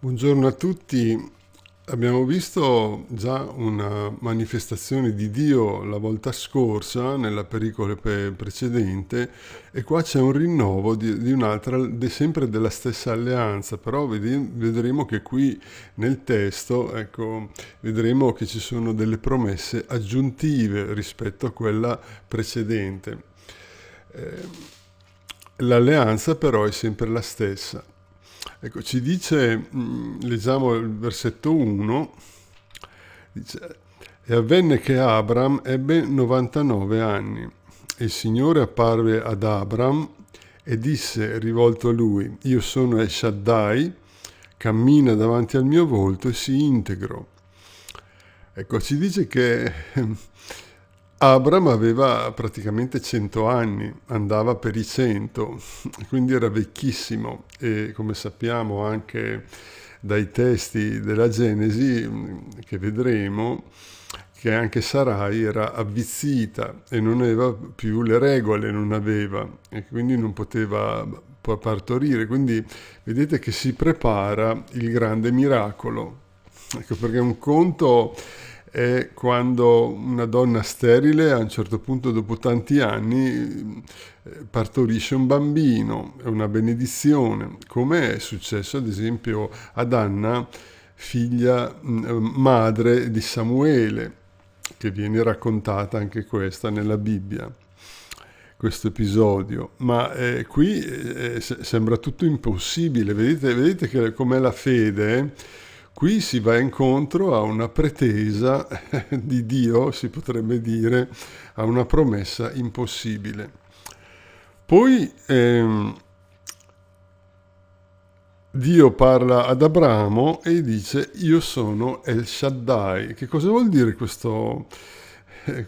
Buongiorno a tutti. Abbiamo visto già una manifestazione di Dio la volta scorsa, nella pericola precedente, e qua c'è un rinnovo di, di un'altra, di sempre della stessa alleanza, però vedremo che qui nel testo, ecco, vedremo che ci sono delle promesse aggiuntive rispetto a quella precedente. Eh, l'alleanza però è sempre la stessa. Ecco, ci dice, mm, leggiamo il versetto 1, dice, e avvenne che Abram ebbe 99 anni, e il Signore apparve ad Abram e disse, rivolto a lui, io sono El Shaddai, cammina davanti al mio volto e si integro. Ecco, ci dice che Abram aveva praticamente 100 anni, andava per i 100, quindi era vecchissimo e come sappiamo anche dai testi della Genesi che vedremo che anche Sarai era avvizzita e non aveva più le regole, non aveva e quindi non poteva partorire. Quindi vedete che si prepara il grande miracolo. Ecco perché un conto è quando una donna sterile a un certo punto dopo tanti anni partorisce un bambino, è una benedizione, come è successo ad esempio ad Anna, figlia mm, madre di Samuele, che viene raccontata anche questa nella Bibbia questo episodio, ma eh, qui eh, sembra tutto impossibile, vedete, vedete com'è la fede, Qui si va incontro a una pretesa di Dio, si potrebbe dire, a una promessa impossibile. Poi ehm, Dio parla ad Abramo e dice io sono El Shaddai. Che cosa vuol dire questo, eh,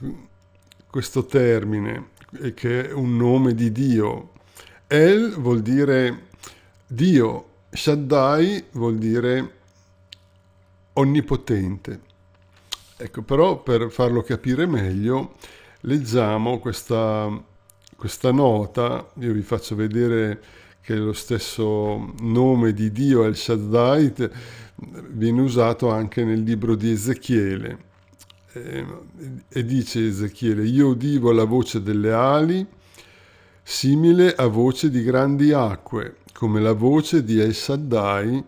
questo termine, che è un nome di Dio? El vuol dire Dio, Shaddai vuol dire onnipotente. Ecco, però per farlo capire meglio, leggiamo questa, questa nota, io vi faccio vedere che lo stesso nome di Dio, El Shaddai, viene usato anche nel libro di Ezechiele. E, eh, e dice Ezechiele, io udivo la voce delle ali, simile a voce di grandi acque, come la voce di El Shaddai,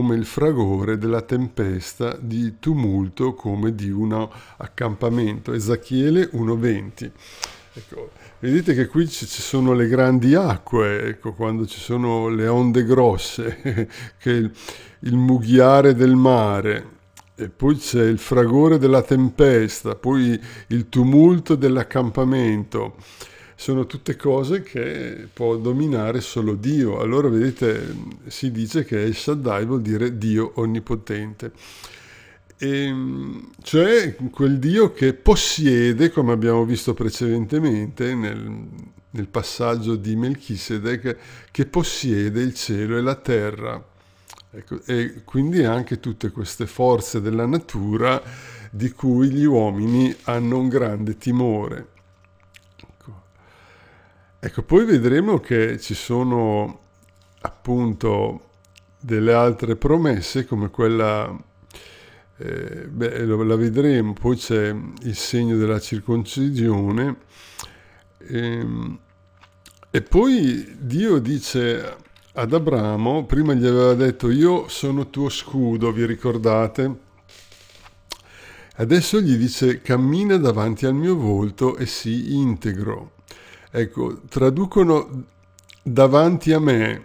come il fragore della tempesta di tumulto come di un accampamento. Ezechiele 1.20. Ecco, vedete che qui ci sono le grandi acque, ecco, quando ci sono le onde grosse, che il, il mughiare del mare, e poi c'è il fragore della tempesta, poi il tumulto dell'accampamento sono tutte cose che può dominare solo Dio. Allora vedete, si dice che El Shaddai vuol dire Dio onnipotente. E, ehm, cioè quel Dio che possiede, come abbiamo visto precedentemente nel, nel passaggio di Melchisedec, che possiede il cielo e la terra. Ecco, e quindi anche tutte queste forze della natura di cui gli uomini hanno un grande timore. Ecco, poi vedremo che ci sono appunto delle altre promesse come quella, eh, beh, la vedremo, poi c'è il segno della circoncisione ehm, e poi Dio dice ad Abramo, prima gli aveva detto io sono tuo scudo, vi ricordate? Adesso gli dice cammina davanti al mio volto e sii integro. Ecco, traducono davanti a me,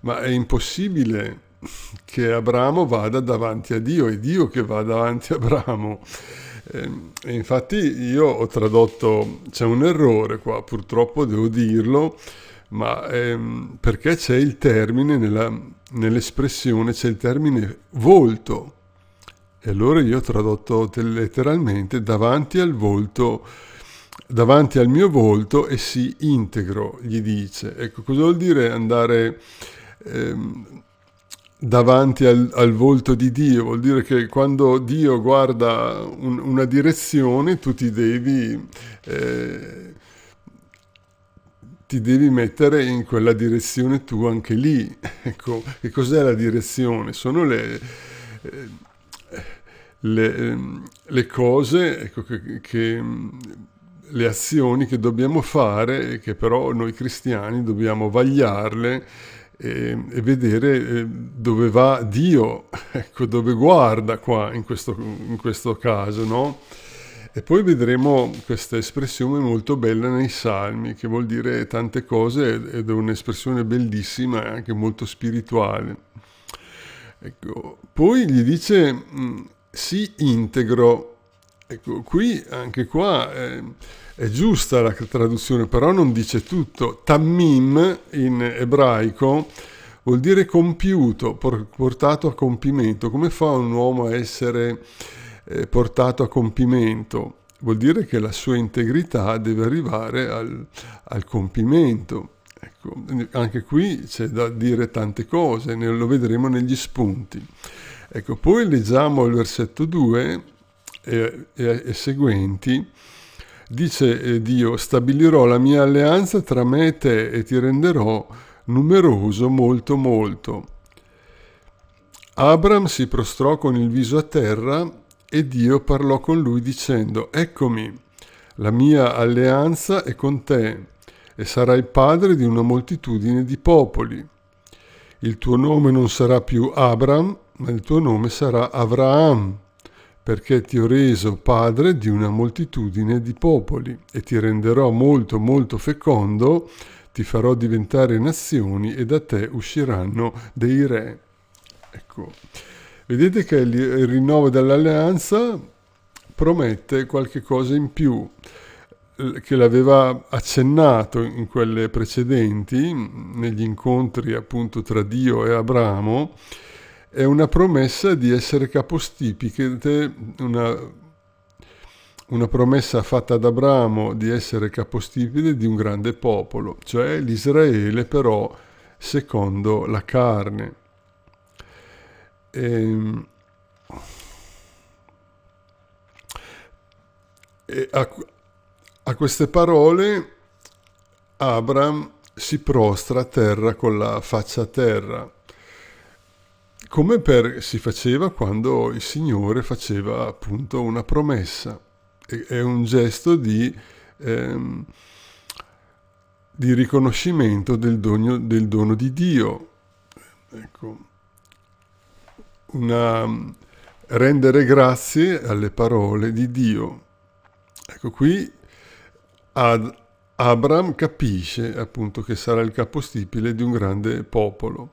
ma è impossibile che Abramo vada davanti a Dio, è Dio che va davanti a Abramo. Ehm, e infatti io ho tradotto, c'è un errore qua, purtroppo devo dirlo, ma ehm, perché c'è il termine nella, nell'espressione, c'è il termine volto. E allora io ho tradotto letteralmente davanti al volto davanti al mio volto e si integro, gli dice. Ecco, cosa vuol dire andare ehm, davanti al, al, volto di Dio? Vuol dire che quando Dio guarda un, una direzione, tu ti devi, eh, ti devi mettere in quella direzione tu anche lì. Ecco, che cos'è la direzione? Sono le... Eh, le, ehm, le, cose ecco, che, che le azioni che dobbiamo fare che però noi cristiani dobbiamo vagliarle e, e vedere eh, dove va Dio, ecco, dove guarda qua in questo, in questo caso, no? E poi vedremo questa espressione molto bella nei Salmi, che vuol dire tante cose ed è un'espressione bellissima e anche molto spirituale. Ecco, poi gli dice, mm, si integro. Ecco, qui, anche qua... Eh, è giusta la traduzione, però non dice tutto. Tammim in ebraico vuol dire compiuto, portato a compimento. Come fa un uomo a essere eh, portato a compimento? Vuol dire che la sua integrità deve arrivare al, al compimento. Ecco, anche qui c'è da dire tante cose, ne, lo vedremo negli spunti. Ecco, poi leggiamo il versetto 2 e, eh, e, e seguenti Dice eh, Dio, stabilirò la mia alleanza tra me e te e ti renderò numeroso molto molto. Abram si prostrò con il viso a terra e Dio parlò con lui dicendo, Eccomi, la mia alleanza è con te e sarai padre di una moltitudine di popoli. Il tuo nome non sarà più Abram, ma il tuo nome sarà Avraham, perché ti ho reso padre di una moltitudine di popoli e ti renderò molto molto fecondo, ti farò diventare nazioni e da te usciranno dei re. Ecco, vedete che il rinnovo dell'alleanza promette qualche cosa in più che l'aveva accennato in quelle precedenti, negli incontri appunto tra Dio e Abramo, è una promessa di essere capostipite, una, una promessa fatta ad Abramo di essere capostipite di un grande popolo, cioè l'Israele però secondo la carne. E, ehm, e a, a queste parole Abramo si prostra a terra con la faccia a terra come per, si faceva quando il Signore faceva appunto una promessa. E, è un gesto di, ehm, di riconoscimento del, dogno, del, dono di Dio. Ecco, una, rendere grazie alle parole di Dio. Ecco qui ad Abram capisce appunto che sarà il capostipite di un grande popolo.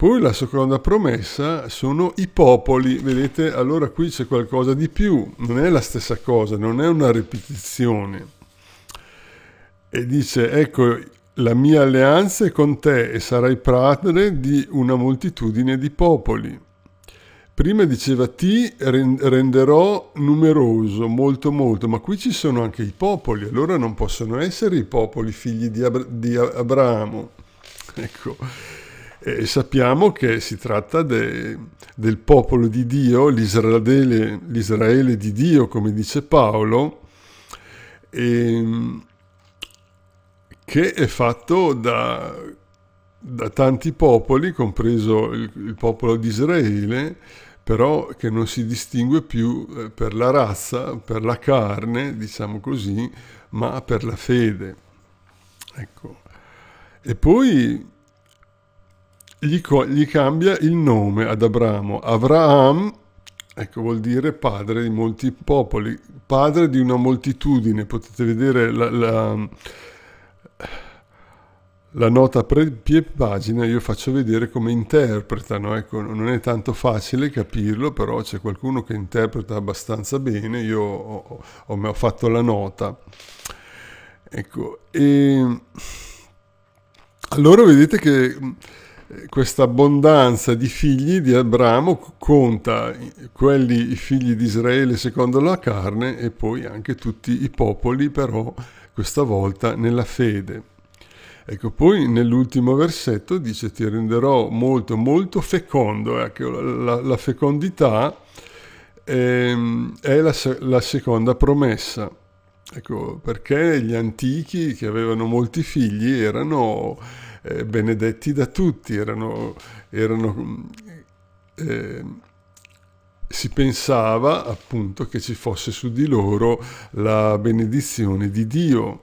Poi la seconda promessa sono i popoli, vedete allora qui c'è qualcosa di più, non è la stessa cosa, non è una ripetizione. E dice, ecco, la mia alleanza è con te e sarai padre di una moltitudine di popoli. Prima diceva ti renderò numeroso, molto molto, ma qui ci sono anche i popoli, allora non possono essere i popoli figli di, Abra di Abramo. Ecco e sappiamo che si tratta de, del popolo di Dio, l'Israele, l'Israele di Dio, come dice Paolo, ehm, che è fatto da, da tanti popoli, compreso il, il popolo di Israele, però che non si distingue più eh, per la razza, per la carne, diciamo così, ma per la fede. Ecco. E poi gli, co- gli cambia il nome ad Abramo. Avraham ecco vuol dire padre di molti popoli, padre di una moltitudine, potete vedere la, la, la nota pre, pagina, io faccio vedere come interpretano, ecco non è tanto facile capirlo, però c'è qualcuno che interpreta abbastanza bene, io ho, ho, ho fatto la nota. Ecco, e allora vedete che questa abbondanza di figli di Abramo conta quelli i figli di Israele secondo la carne e poi anche tutti i popoli però questa volta nella fede. Ecco, poi nell'ultimo versetto dice ti renderò molto molto fecondo, ecco, la, la fecondità ehm, è la, la seconda promessa. Ecco, perché gli antichi che avevano molti figli erano eh, benedetti da tutti, erano, erano eh, si pensava appunto che ci fosse su di loro la benedizione di Dio.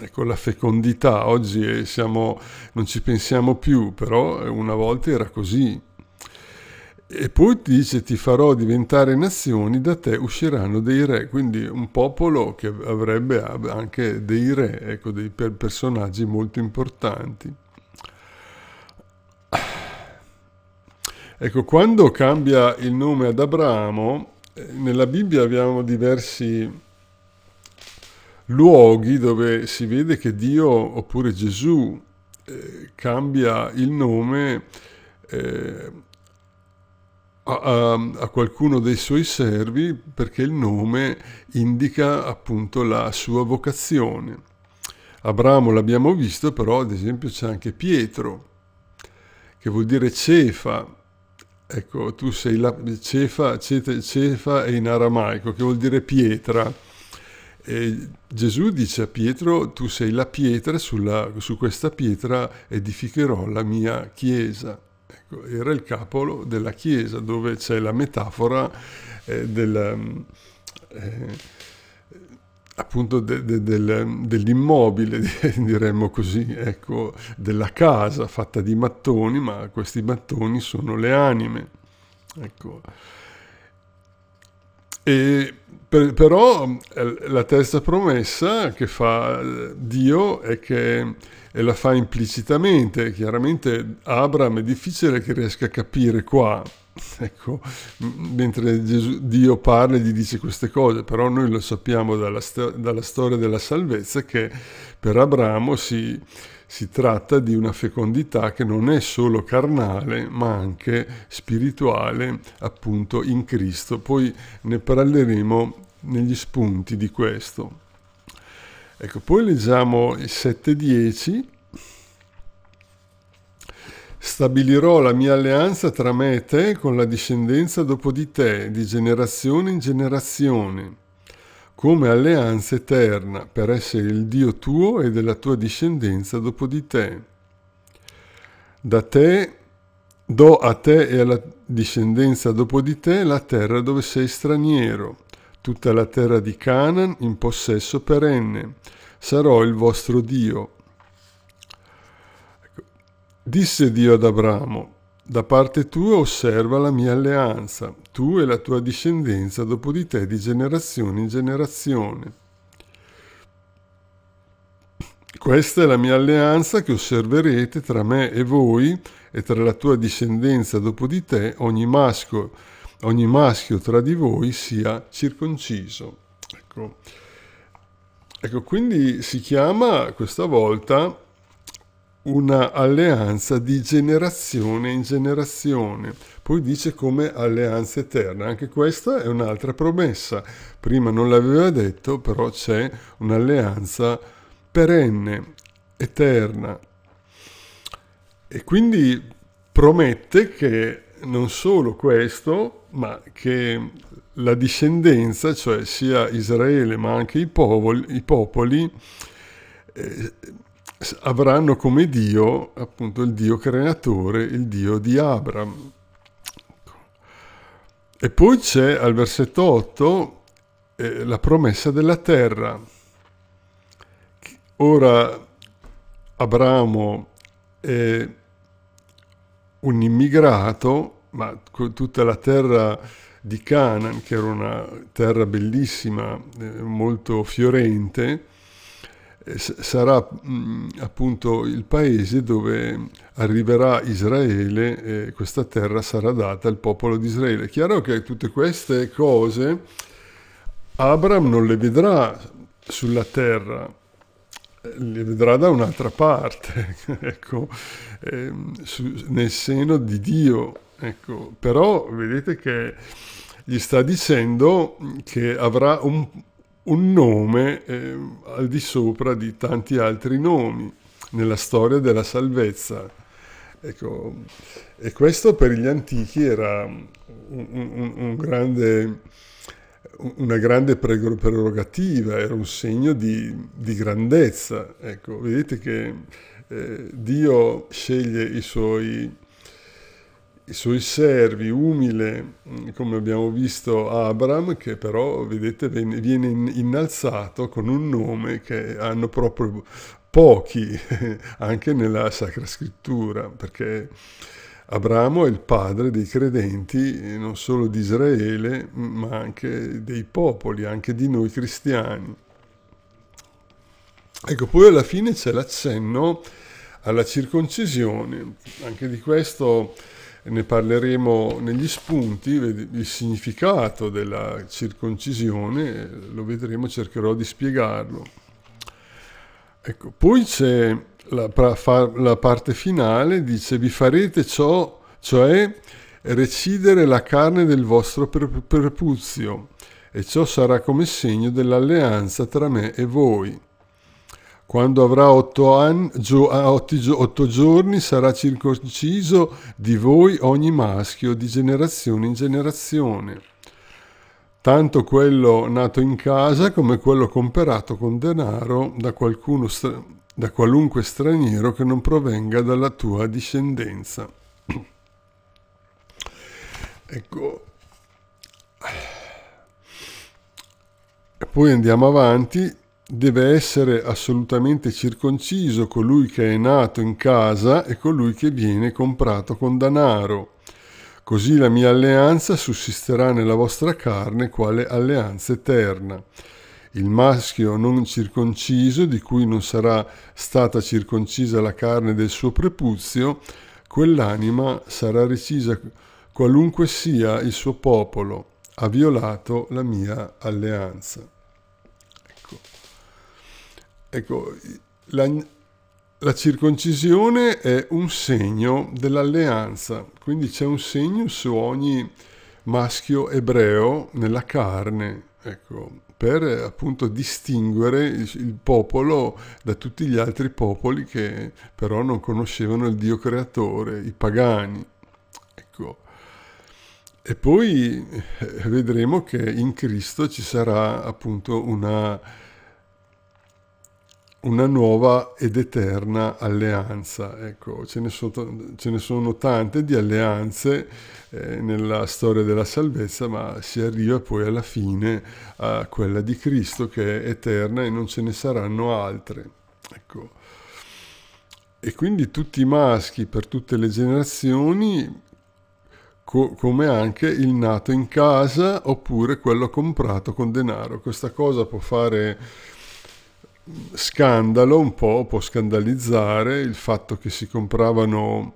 Ecco, la fecondità, oggi eh, siamo, non ci pensiamo più, però eh, una volta era così. E poi dice ti farò diventare nazioni, da te usciranno dei re, quindi un popolo che avrebbe anche dei re, ecco, dei personaggi molto importanti. Ecco, quando cambia il nome ad Abramo, eh, nella Bibbia abbiamo diversi luoghi dove si vede che Dio oppure Gesù eh, cambia il nome eh, a, a, a, qualcuno dei suoi servi perché il nome indica appunto la sua vocazione. Abramo l'abbiamo visto, però ad esempio c'è anche Pietro, che vuol dire cefa, ecco, tu sei la cefa, cete, cefa è in aramaico, che vuol dire pietra. E Gesù dice a Pietro, tu sei la pietra, sulla, su questa pietra edificherò la mia chiesa. Ecco, era il capolo della chiesa, dove c'è la metafora eh, della... Eh, appunto de, de, del, dell'immobile, diremmo così, ecco, della casa fatta di mattoni, ma questi mattoni sono le anime. Ecco. E per, però eh, la terza promessa che fa eh, Dio è che e la fa implicitamente, chiaramente Abram è difficile che riesca a capire qua, Ecco, mentre Gesù, Dio parla e gli dice queste cose, però noi lo sappiamo dalla, dalla storia della salvezza che per Abramo si, si tratta di una fecondità che non è solo carnale, ma anche spirituale, appunto in Cristo. Poi ne parleremo negli spunti di questo. Ecco, poi leggiamo il 7.10 Stabilirò la mia alleanza tra me e te con la discendenza dopo di te, di generazione in generazione, come alleanza eterna, per essere il Dio tuo e della tua discendenza dopo di te. Da te do a te e alla discendenza dopo di te la terra dove sei straniero, tutta la terra di Canaan in possesso perenne. Sarò il vostro Dio, Disse Dio ad Abramo, da parte tua osserva la mia alleanza, tu e la tua discendenza dopo di te di generazione in generazione. Questa è la mia alleanza che osserverete tra me e voi e tra la tua discendenza dopo di te ogni maschio, ogni maschio tra di voi sia circonciso. Ecco. ecco, quindi si chiama questa volta una alleanza di generazione in generazione. Poi dice come alleanza eterna, anche questa è un'altra promessa. Prima non l'aveva detto, però c'è un'alleanza perenne, eterna. E quindi promette che non solo questo, ma che la discendenza, cioè sia Israele ma anche i popoli, i popoli eh, avranno come Dio appunto il Dio creatore, il Dio di Abram. E poi c'è al versetto 8 eh, la promessa della terra. Ora Abramo è un immigrato, ma tutta la terra di Canaan, che era una terra bellissima, eh, molto fiorente, sarà mm, appunto il paese dove arriverà Israele e questa terra sarà data al popolo di Israele. chiaro che tutte queste cose Abram non le vedrà sulla terra, le vedrà da un'altra parte, ecco, ehm, nel seno di Dio. Ecco. Però vedete che gli sta dicendo che avrà un un nome eh, al di sopra di tanti altri nomi nella storia della salvezza. Ecco, e questo per gli antichi era un, un, un grande, una grande prerogativa, era un segno di, di grandezza. Ecco, vedete che eh, Dio sceglie i suoi i suoi servi, umile, mm, come abbiamo visto Abram, che però, vedete, viene innalzato con un nome che hanno proprio pochi, anche nella Sacra Scrittura, perché Abramo è il padre dei credenti, eh, non solo di Israele, ma anche dei popoli, anche di noi cristiani. Ecco, poi alla fine c'è l'accenno alla circoncisione, anche di questo ne parleremo negli spunti, il significato della circoncisione, lo vedremo, cercherò di spiegarlo. Ecco, poi c'è la, la, parte finale, dice vi farete ciò, cioè recidere la carne del vostro prepuzio, e ciò sarà come segno dell'alleanza tra me e voi. Quando avrà otto, anni, gio, otto giorni sarà circonciso di voi ogni maschio di generazione in generazione, tanto quello nato in casa come quello comperato con denaro da, qualcuno, da qualunque straniero che non provenga dalla tua discendenza. Ecco. E poi andiamo avanti deve essere assolutamente circonciso colui che è nato in casa e colui che viene comprato con danaro. Così la mia alleanza sussisterà nella vostra carne quale alleanza eterna. Il maschio non circonciso, di cui non sarà stata circoncisa la carne del suo prepuzio, quell'anima sarà recisa qualunque sia il suo popolo, ha violato la mia alleanza. Ecco, la, la circoncisione è un segno dell'alleanza, quindi c'è un segno su ogni maschio ebreo nella carne, ecco, per appunto distinguere il popolo da tutti gli altri popoli che però non conoscevano il Dio creatore, i pagani. Ecco. E poi eh, vedremo che in Cristo ci sarà appunto una una nuova ed eterna alleanza. Ecco, ce ne, so, ce ne sono tante di alleanze eh, nella storia della salvezza, ma si arriva poi alla fine a quella di Cristo che è eterna e non ce ne saranno altre. Ecco. E quindi tutti i maschi per tutte le generazioni, co- come anche il nato in casa oppure quello comprato con denaro. Questa cosa può fare scandalo un po', può scandalizzare il fatto che si compravano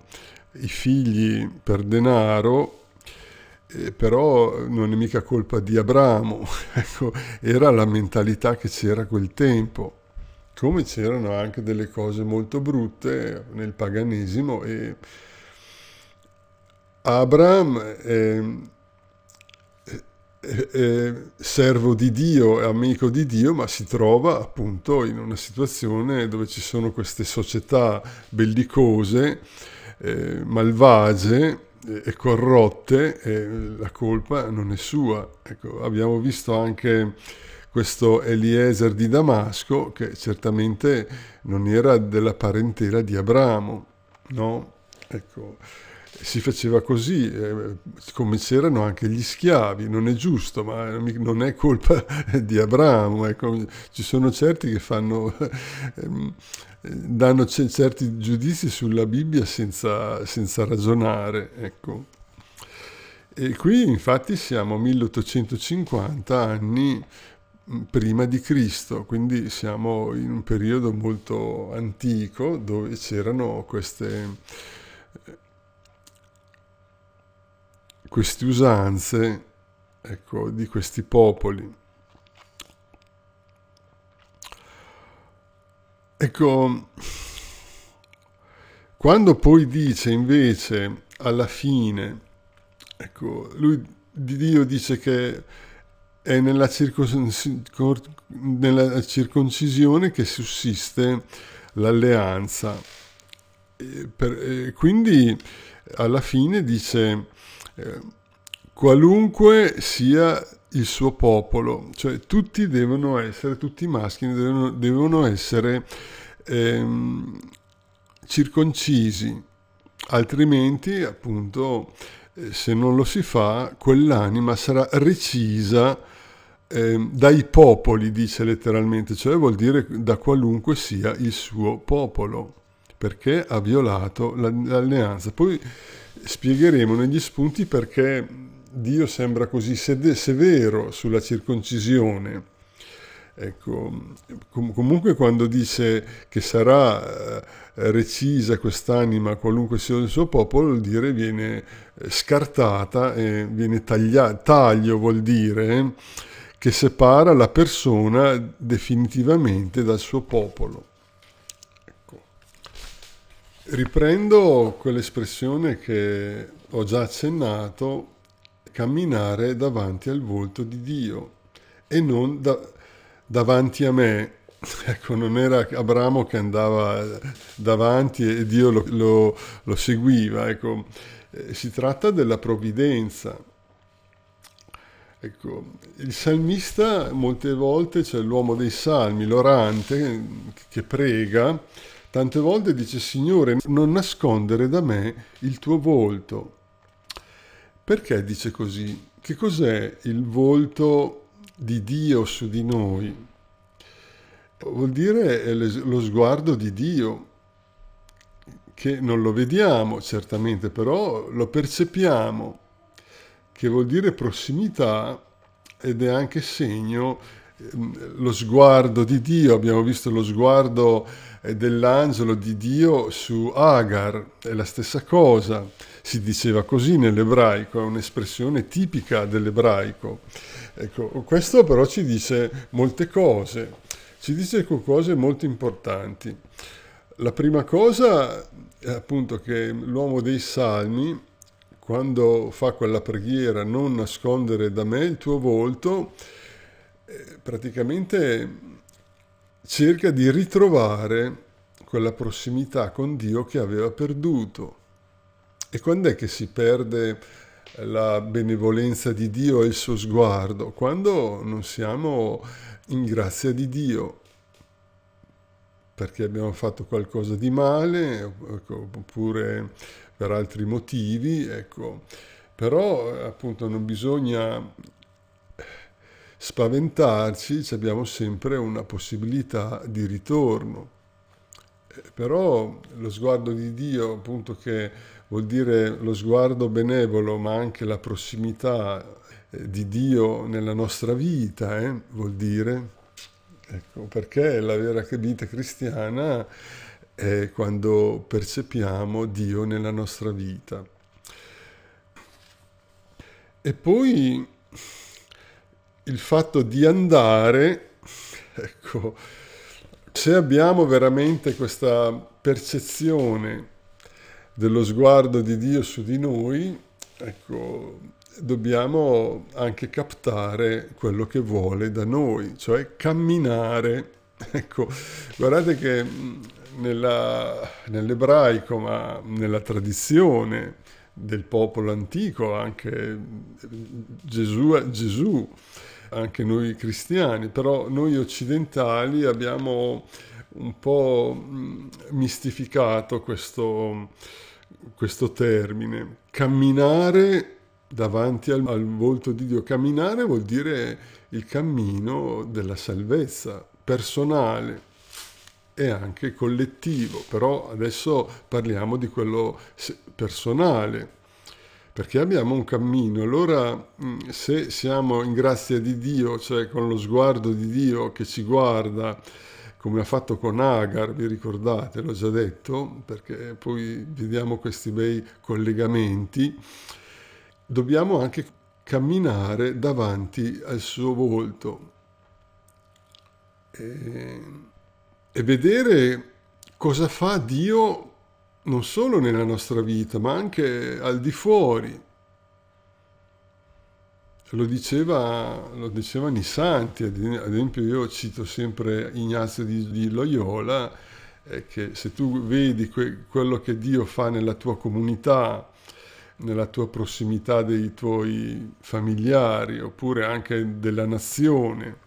i figli per denaro, eh, però non è mica colpa di Abramo, ecco, era la mentalità che c'era a quel tempo, come c'erano anche delle cose molto brutte nel paganesimo e Abram... Eh, eh, eh, servo di Dio e amico di Dio, ma si trova appunto in una situazione dove ci sono queste società bellicose, eh, malvagie eh, e corrotte, e la colpa non è sua. Ecco, abbiamo visto anche questo Eliezer di Damasco, che certamente non era della parentela di Abramo, no? Ecco si faceva così, eh, come c'erano anche gli schiavi, non è giusto, ma non è colpa di Abramo, ecco. ci sono certi che fanno, eh, danno certi giudizi sulla Bibbia senza, senza ragionare. Ecco. E qui infatti siamo a 1850 anni mm, prima di Cristo, quindi siamo in un periodo molto antico dove c'erano queste queste usanze ecco, di questi popoli. Ecco, quando poi dice invece alla fine, ecco, lui, di Dio dice che è nella, nella circoncisione che sussiste l'alleanza. E per, e quindi alla fine dice eh, qualunque sia il suo popolo, cioè tutti devono essere, tutti i maschi devono, devono essere ehm, circoncisi, altrimenti appunto eh, se non lo si fa quell'anima sarà recisa eh, dai popoli, dice letteralmente, cioè vuol dire da qualunque sia il suo popolo perché ha violato l'alleanza. Poi spiegheremo negli spunti perché Dio sembra così severo sulla circoncisione. Ecco, comunque quando dice che sarà eh, recisa quest'anima qualunque sia il suo popolo, vuol dire viene eh, scartata, viene tagliata, taglio vuol dire eh, che separa la persona definitivamente dal suo popolo. Riprendo quell'espressione che ho già accennato, camminare davanti al volto di Dio e non da, davanti a me. Ecco, non era Abramo che andava davanti e Dio lo, lo, lo seguiva. Ecco, eh, si tratta della provvidenza. Ecco, il salmista molte volte c'è cioè l'uomo dei salmi, l'orante, che prega, Tante volte dice Signore, non nascondere da me il tuo volto. Perché dice così? Che cos'è il volto di Dio su di noi? Vuol dire lo sguardo di Dio, che non lo vediamo certamente, però lo percepiamo, che vuol dire prossimità ed è anche segno lo sguardo di Dio, abbiamo visto lo sguardo eh, dell'angelo di Dio su Agar, è la stessa cosa, si diceva così nell'ebraico, è un'espressione tipica dell'ebraico. Ecco, questo però ci dice molte cose, ci dice cose molto importanti. La prima cosa è appunto che l'uomo dei salmi, quando fa quella preghiera, non nascondere da me il tuo volto, eh, praticamente cerca di ritrovare quella prossimità con Dio che aveva perduto. E quando è che si perde la benevolenza di Dio e il suo sguardo? Quando non siamo in grazia di Dio, perché abbiamo fatto qualcosa di male, ecco, oppure per altri motivi, ecco. Però appunto non bisogna spaventarci, abbiamo sempre una possibilità di ritorno. Eh, però lo sguardo di Dio, appunto che vuol dire lo sguardo benevolo, ma anche la prossimità eh, di Dio nella nostra vita, eh, vuol dire, ecco, perché la vera vita cristiana è quando percepiamo Dio nella nostra vita. E poi il fatto di andare, ecco, se abbiamo veramente questa percezione dello sguardo di Dio su di noi, ecco, dobbiamo anche captare quello che vuole da noi, cioè camminare. Ecco, guardate che nell'ebraico, ma nella tradizione del popolo antico, anche Gesù, Gesù anche noi cristiani, però noi occidentali abbiamo un po' mm, mistificato questo, questo termine. Camminare davanti al, al, volto di Dio, camminare vuol dire il cammino della salvezza personale e anche collettivo, però adesso parliamo di quello personale perché abbiamo un cammino. Allora, mm, se siamo in grazia di Dio, cioè con lo sguardo di Dio che ci guarda, come ha fatto con Agar, vi ricordate, l'ho già detto, perché poi vediamo questi bei collegamenti, dobbiamo anche camminare davanti al suo volto e, e vedere cosa fa Dio non solo nella nostra vita, ma anche al di fuori. Lo, diceva, lo dicevano i ad esempio io cito sempre Ignazio di, di Loyola, eh, che se tu vedi que, quello che Dio fa nella tua comunità, nella tua prossimità dei tuoi familiari oppure anche della nazione,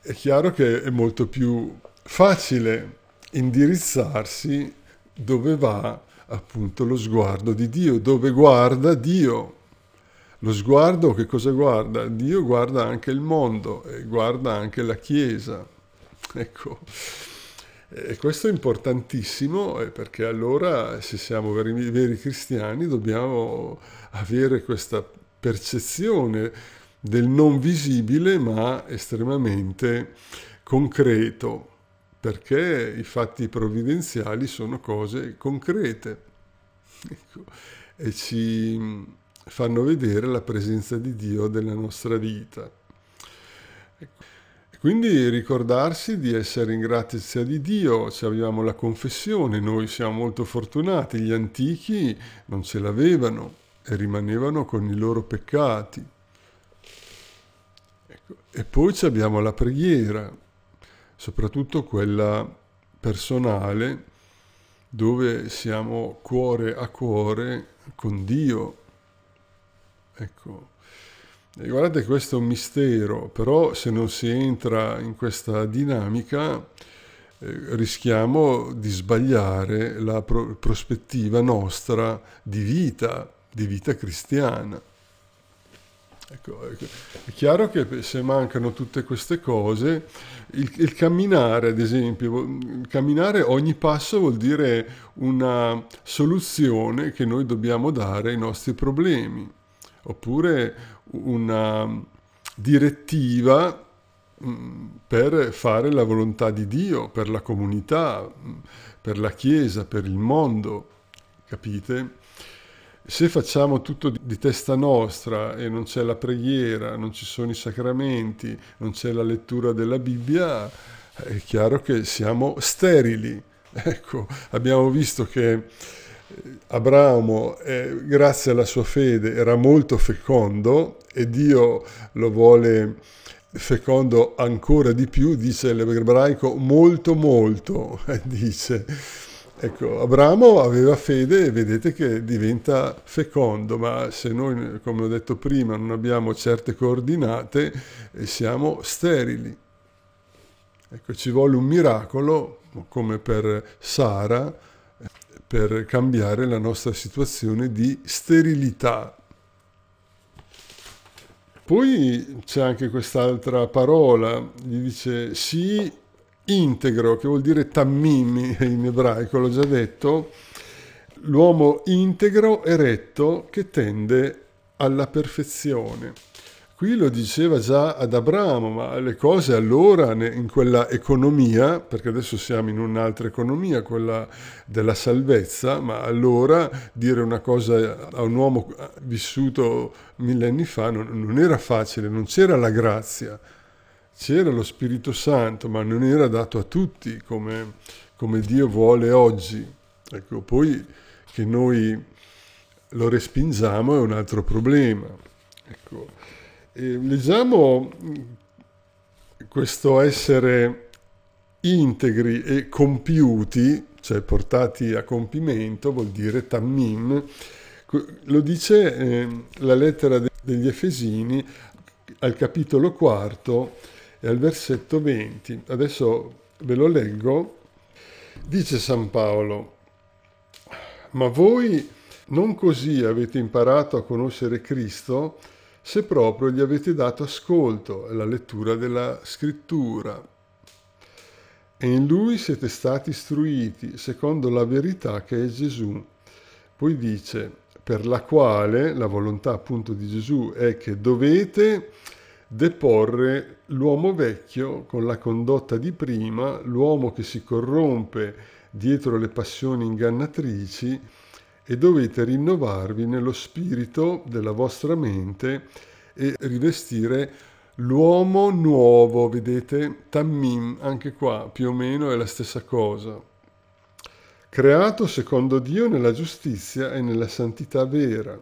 è chiaro che è molto più facile indirizzarsi dove va appunto lo sguardo di Dio, dove guarda Dio. Lo sguardo che cosa guarda? Dio guarda anche il mondo e guarda anche la Chiesa. Ecco, e questo è importantissimo eh, perché allora se siamo veri, veri cristiani dobbiamo avere questa percezione del non visibile ma estremamente concreto perché i fatti provvidenziali sono cose concrete ecco, e ci mm, fanno vedere la presenza di Dio nella nostra vita. Ecco. Quindi ricordarsi di essere in grazia di Dio, ci abbiamo la confessione, noi siamo molto fortunati, gli antichi non ce l'avevano e rimanevano con i loro peccati. Ecco. E poi abbiamo la preghiera, soprattutto quella personale dove siamo cuore a cuore con Dio. Ecco, e guardate questo è un mistero, però se non si entra in questa dinamica eh, rischiamo di sbagliare la pro prospettiva nostra di vita, di vita cristiana. Ecco, ecco. È chiaro che se mancano tutte queste cose, il, il, camminare, ad esempio, camminare ogni passo vuol dire una soluzione che noi dobbiamo dare ai nostri problemi, oppure una direttiva mm, per fare la volontà di Dio, per la comunità, mm, per la Chiesa, per il mondo, capite? Se facciamo tutto di testa nostra e non c'è la preghiera, non ci sono i sacramenti, non c'è la lettura della Bibbia, è chiaro che siamo sterili. Ecco, abbiamo visto che eh, Abramo, eh, grazie alla sua fede, era molto fecondo e Dio lo vuole fecondo ancora di più, dice l'ebraico, molto molto, dice. Ecco, Abramo aveva fede e vedete che diventa fecondo, ma se noi, come ho detto prima, non abbiamo certe coordinate, eh, siamo sterili. Ecco, ci vuole un miracolo, come per Sara, per cambiare la nostra situazione di sterilità. Poi c'è anche quest'altra parola, gli dice sì integro, che vuol dire tammimi in ebraico, l'ho già detto, l'uomo integro eretto che tende alla perfezione. Qui lo diceva già ad Abramo, ma le cose allora in quella economia, perché adesso siamo in un'altra economia, quella della salvezza, ma allora dire una cosa a un uomo vissuto millenni fa non, non era facile, non c'era la grazia, c'era lo Spirito Santo, ma non era dato a tutti come, come Dio vuole oggi. Ecco, poi che noi lo respingiamo è un altro problema. Ecco. leggiamo questo essere integri e compiuti, cioè portati a compimento, vuol dire tammin, lo dice eh, la lettera degli Efesini al capitolo quarto, e al versetto 20, adesso ve lo leggo, dice San Paolo, ma voi non così avete imparato a conoscere Cristo se proprio gli avete dato ascolto alla lettura della scrittura. E in lui siete stati istruiti secondo la verità che è Gesù. Poi dice, per la quale la volontà appunto di Gesù è che dovete deporre l'uomo vecchio con la condotta di prima, l'uomo che si corrompe dietro le passioni ingannatrici e dovete rinnovarvi nello spirito della vostra mente e rivestire l'uomo nuovo, vedete, tammin, anche qua più o meno è la stessa cosa, creato secondo Dio nella giustizia e nella santità vera.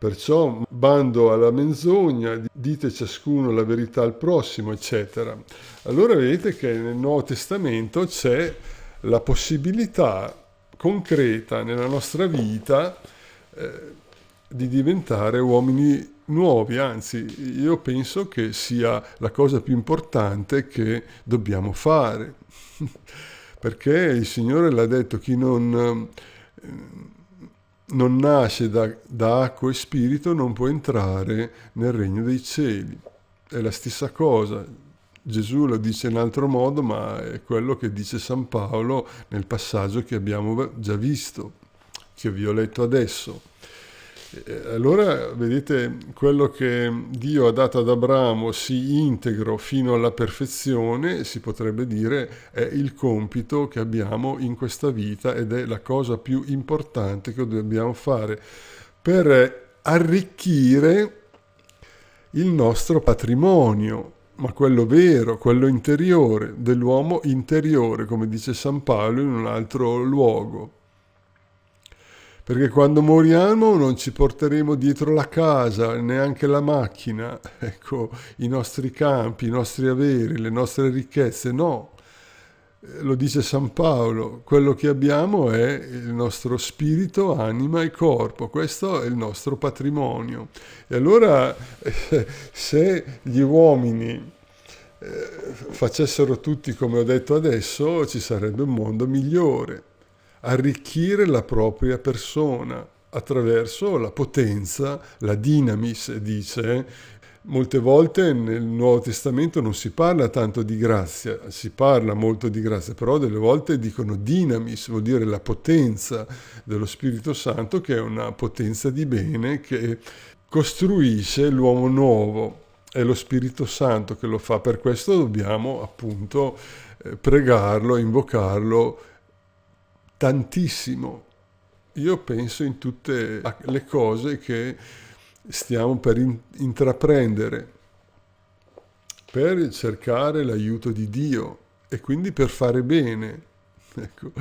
Perciò bando alla menzogna, dite ciascuno la verità al prossimo, eccetera. Allora vedete che nel Nuovo Testamento c'è la possibilità concreta nella nostra vita eh, di diventare uomini nuovi, anzi io penso che sia la cosa più importante che dobbiamo fare, perché il Signore l'ha detto, chi non, ehm, non nasce da, da acqua e spirito non può entrare nel regno dei cieli. È la stessa cosa, Gesù lo dice in altro modo, ma è quello che dice San Paolo nel passaggio che abbiamo già visto, che vi ho letto adesso. Allora, vedete, quello che Dio ha dato ad Abramo si integro fino alla perfezione, si potrebbe dire, è il compito che abbiamo in questa vita ed è la cosa più importante che dobbiamo fare per arricchire il nostro patrimonio, ma quello vero, quello interiore, dell'uomo interiore, come dice San Paolo in un altro luogo perché quando moriamo non ci porteremo dietro la casa, neanche la macchina, ecco, i nostri campi, i nostri averi, le nostre ricchezze, no. Eh, lo dice San Paolo, quello che abbiamo è il nostro spirito, anima e corpo, questo è il nostro patrimonio. E allora se gli uomini eh, facessero tutti come ho detto adesso, ci sarebbe un mondo migliore arricchire la propria persona attraverso la potenza, la dinamis dice. Molte volte nel Nuovo Testamento non si parla tanto di grazia, si parla molto di grazia, però delle volte dicono dynamis, vuol dire la potenza dello Spirito Santo, che è una potenza di bene che costruisce l'uomo nuovo. È lo Spirito Santo che lo fa, per questo dobbiamo appunto eh, pregarlo, invocarlo, tantissimo. Io penso in tutte le cose che stiamo per in, intraprendere, per cercare l'aiuto di Dio e quindi per fare bene. Ecco.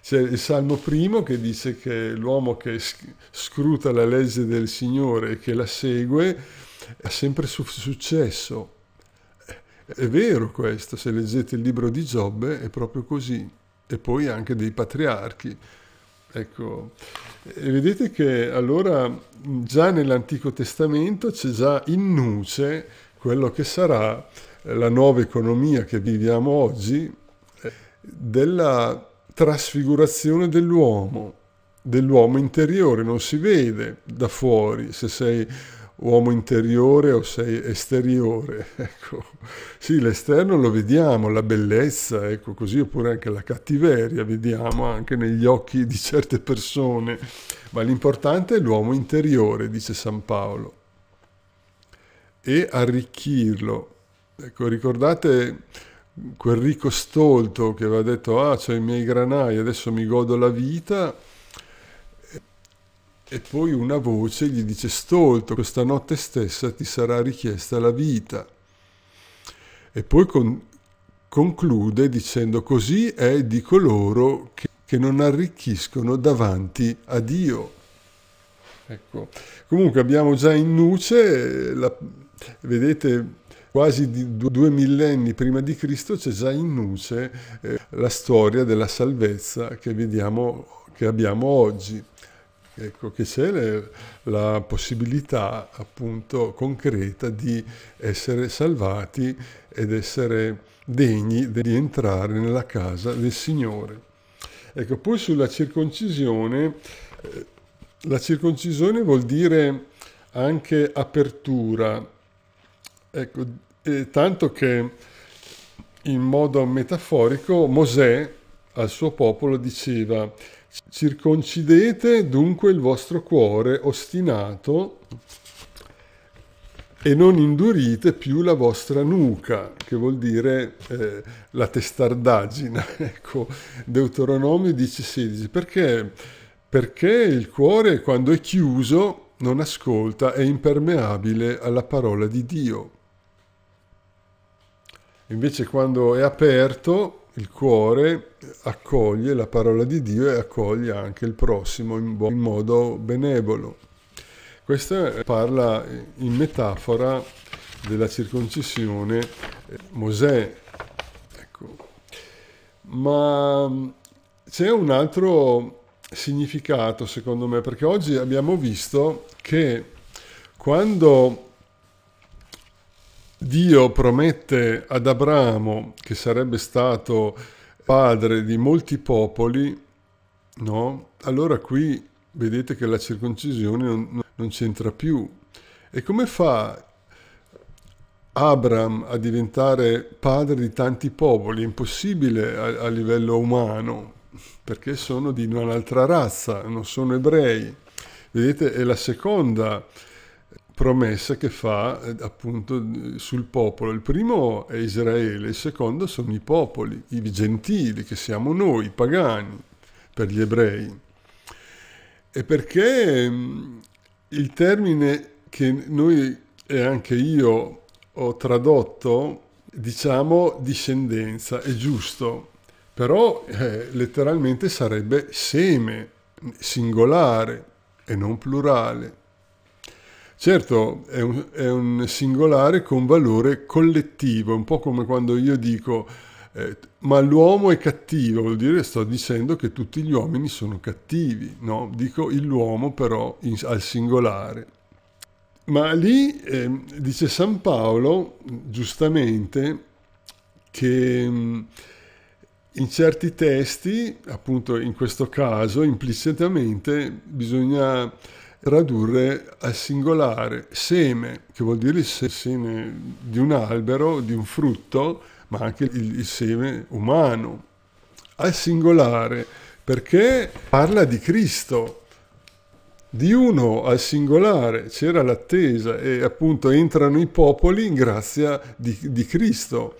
C'è il Salmo primo che dice che l'uomo che scruta la legge del Signore e che la segue ha sempre su- successo. È vero questo, se leggete il libro di Giobbe è proprio così e poi anche dei patriarchi. Ecco, e vedete che allora già nell'Antico Testamento c'è già in nuce quello che sarà la nuova economia che viviamo oggi eh, della trasfigurazione dell'uomo, dell'uomo interiore, non si vede da fuori se sei uomo interiore o sei esteriore. Ecco. Sì, l'esterno lo vediamo, la bellezza, ecco così, oppure anche la cattiveria, vediamo anche negli occhi di certe persone, ma l'importante è l'uomo interiore, dice San Paolo, e arricchirlo. Ecco, ricordate quel ricco stolto che aveva detto, ah, c'ho i miei granai, adesso mi godo la vita e poi una voce gli dice, stolto, questa notte stessa ti sarà richiesta la vita. E poi con, conclude dicendo, così è di coloro che, che non arricchiscono davanti a Dio. Ecco. Comunque abbiamo già in luce, eh, la, vedete, quasi due millenni prima di Cristo c'è già in luce eh, la storia della salvezza che, vediamo, che abbiamo oggi. Ecco, che c'è la possibilità appunto concreta di essere salvati ed essere degni di entrare nella casa del Signore. Ecco, poi sulla circoncisione, eh, la circoncisione vuol dire anche apertura, ecco, tanto che in modo metaforico Mosè al suo popolo diceva Circoncidete dunque il vostro cuore ostinato e non indurite più la vostra nuca, che vuol dire eh, la testardaggine. ecco, Deuteronomio 10,16. Perché? Perché il cuore, quando è chiuso, non ascolta, è impermeabile alla parola di Dio. Invece quando è aperto, il cuore accoglie la parola di Dio e accoglie anche il prossimo in, in modo benevolo. Questo parla in metafora della circoncisione eh, Mosè. Ecco. Ma mm, c'è un altro significato secondo me, perché oggi abbiamo visto che quando Dio promette ad Abramo, che sarebbe stato padre di molti popoli, no? Allora qui vedete che la circoncisione non, non c'entra più. E come fa Abram a diventare padre di tanti popoli? È impossibile a, a livello umano, perché sono di un'altra razza, non sono ebrei. Vedete, è la seconda promesse che fa eh, appunto sul popolo. Il primo è Israele, il secondo sono i popoli, i gentili, che siamo noi, i pagani, per gli ebrei. E perché mm, il termine che noi e anche io ho tradotto, diciamo discendenza, è giusto, però eh, letteralmente sarebbe seme, singolare e non plurale. Certo, è un, è un, singolare con valore collettivo, un po' come quando io dico eh, ma l'uomo è cattivo, vuol dire sto dicendo che tutti gli uomini sono cattivi, no? Dico l'uomo però in, al singolare. Ma lì eh, dice San Paolo, giustamente, che mm, in certi testi, appunto in questo caso, implicitamente bisogna radurre al singolare seme, che vuol dire il seme di un albero, di un frutto, ma anche il, il seme umano, al singolare, perché parla di Cristo, di uno al singolare, c'era l'attesa e appunto entrano i popoli in grazia di, di Cristo,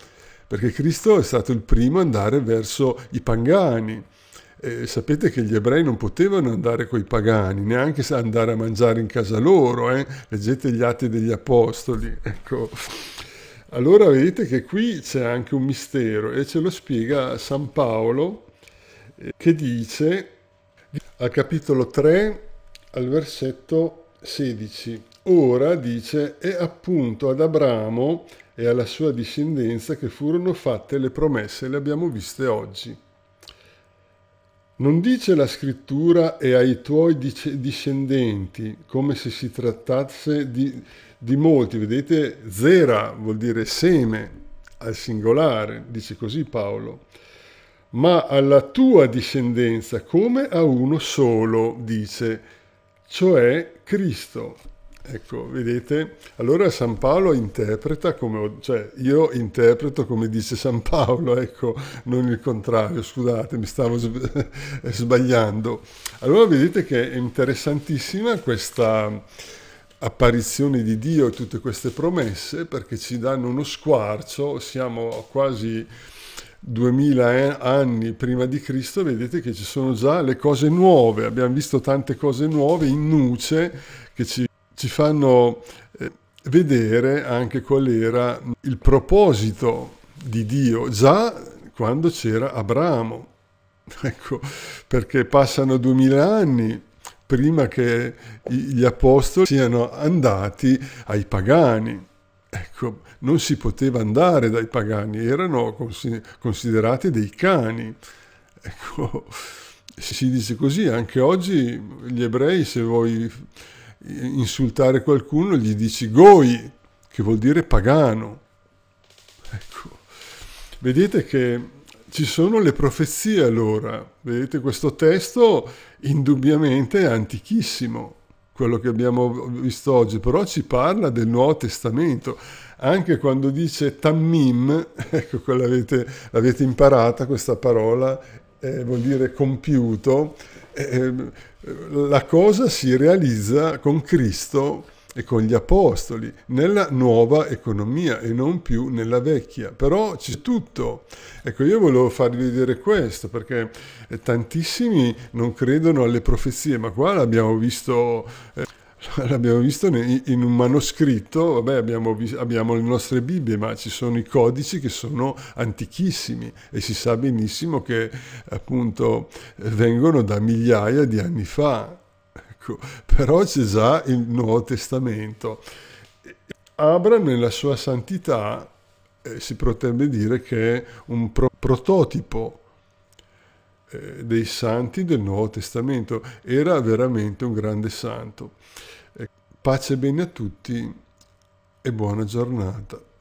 perché Cristo è stato il primo ad andare verso i pangani. Eh, sapete che gli ebrei non potevano andare coi pagani, neanche andare a mangiare in casa loro, eh? leggete gli atti degli apostoli. Ecco. Allora vedete che qui c'è anche un mistero e ce lo spiega San Paolo eh, che dice al capitolo 3 al versetto 16 ora dice è appunto ad Abramo e alla sua discendenza che furono fatte le promesse le abbiamo viste oggi non dice la scrittura e ai tuoi discendenti, come se si trattasse di, di molti. Vedete, zera vuol dire seme al singolare, dice così Paolo. Ma alla tua discendenza come a uno solo, dice, cioè Cristo. Ecco, vedete, allora San Paolo interpreta come, cioè io interpreto come dice San Paolo, ecco, non il contrario, scusate, mi stavo eh, sbagliando. Allora vedete che è interessantissima questa apparizione di Dio e tutte queste promesse perché ci danno uno squarcio, siamo quasi 2000 eh, anni prima di Cristo, vedete che ci sono già le cose nuove, abbiamo visto tante cose nuove in nuce che ci ci fanno eh, vedere anche qual era il proposito di Dio già quando c'era Abramo. Ecco, perché passano duemila anni prima che gli apostoli siano andati ai pagani. Ecco, non si poteva andare dai pagani, erano considerati dei cani. Ecco, si dice così, anche oggi gli ebrei, se voi insultare qualcuno gli dici goi, che vuol dire pagano. Ecco, vedete che ci sono le profezie allora. Vedete questo testo indubbiamente è antichissimo, quello che abbiamo visto oggi, però ci parla del Nuovo Testamento. Anche quando dice tammim, ecco quella avete, l'avete imparata questa parola, eh, vuol dire compiuto. Eh, la cosa si realizza con Cristo e con gli apostoli nella nuova economia e non più nella vecchia. Però c'è tutto. Ecco, io volevo farvi vedere questo perché eh, tantissimi non credono alle profezie, ma qua l'abbiamo visto... Eh, l'abbiamo visto in un manoscritto, vabbè, abbiamo, abbiamo, le nostre Bibbie, ma ci sono i codici che sono antichissimi e si sa benissimo che appunto vengono da migliaia di anni fa. Ecco, però c'è già il Nuovo Testamento. Abram nella sua santità eh, si potrebbe dire che è un pro- prototipo eh, dei santi del Nuovo Testamento. Era veramente un grande santo. Pace e bene a tutti e buona giornata.